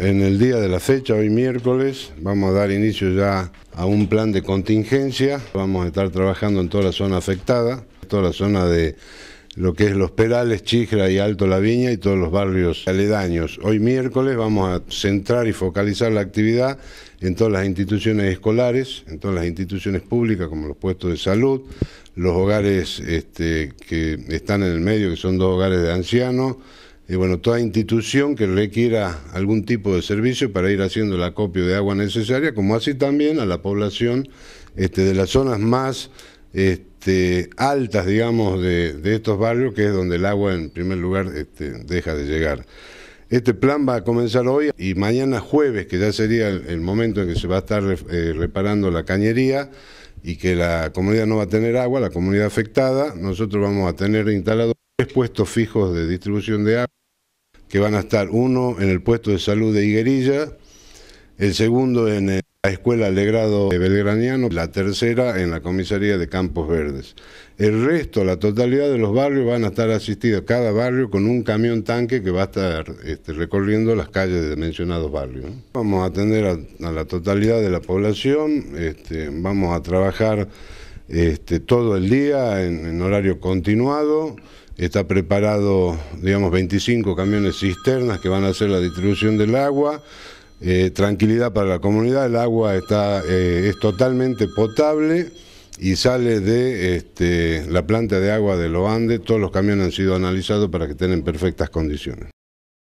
En el día de la fecha, hoy miércoles, vamos a dar inicio ya a un plan de contingencia. Vamos a estar trabajando en toda la zona afectada, toda la zona de lo que es Los Perales, Chijra y Alto La Viña y todos los barrios aledaños. Hoy miércoles vamos a centrar y focalizar la actividad en todas las instituciones escolares, en todas las instituciones públicas como los puestos de salud, los hogares este, que están en el medio, que son dos hogares de ancianos, y bueno, toda institución que requiera algún tipo de servicio para ir haciendo el acopio de agua necesaria, como así también a la población este, de las zonas más este, altas, digamos, de, estos barrios, que es donde el agua en primer lugar este, deja de llegar. Este plan va a comenzar hoy y mañana jueves, que ya sería el, momento en que se va a estar eh, reparando la cañería y que la comunidad no va a tener agua, la comunidad afectada, nosotros vamos a tener instalados tres puestos fijos de distribución de agua que van a estar uno en el puesto de salud de Higuerilla, el segundo en eh, la Escuela de de Belgraniano, la tercera en la Comisaría de Campos Verdes. El resto, la totalidad de los barrios van a estar asistidos, cada barrio con un camión tanque que va a estar este, recorriendo las calles de mencionados barrios. Vamos a atender a, la totalidad de la población, este, vamos a trabajar este, todo el día en horario continuado. Está preparado, digamos, 25 camiones cisternas que van a hacer la distribución del agua. Eh, tranquilidad para la comunidad, el agua está, eh, es totalmente potable y sale de este, la planta de agua de Loande. Todos los camiones han sido analizados para que estén en perfectas condiciones.